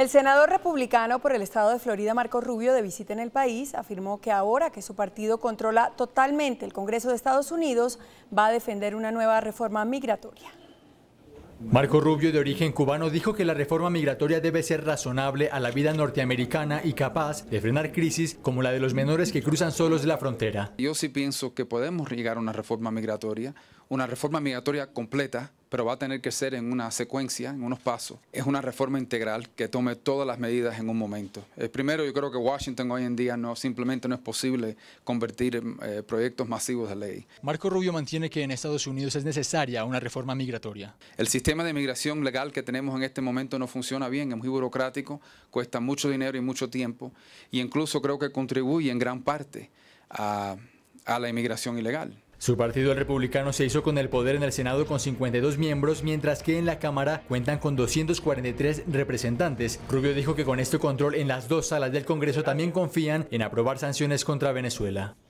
El senador republicano por el estado de Florida, Marco Rubio, de visita en el país, afirmó que ahora que su partido controla totalmente el Congreso de Estados Unidos, va a defender una nueva reforma migratoria. Marco Rubio, de origen cubano, dijo que la reforma migratoria debe ser razonable a la vida norteamericana y capaz de frenar crisis como la de los menores que cruzan solos la frontera. Yo sí pienso que podemos llegar a una reforma migratoria, una reforma migratoria completa, pero va a tener que ser en una secuencia, en unos pasos. Es una reforma integral que tome todas las medidas en un momento. Eh, primero, yo creo que Washington hoy en día no simplemente no es posible convertir mm, eh, proyectos masivos de ley. Marco Rubio mantiene que en Estados Unidos es necesaria una reforma migratoria. El sistema de inmigración legal que tenemos en este momento no funciona bien, es muy burocrático, cuesta mucho dinero y mucho tiempo, y incluso creo que contribuye en gran parte a la inmigración ilegal. Su partido, republicano, se hizo con el poder en el Senado con 52 miembros, mientras que en la Cámara cuentan con 243 representantes. Rubio dijo que con este control en las dos salas del Congreso también confían en aprobar sanciones contra Venezuela.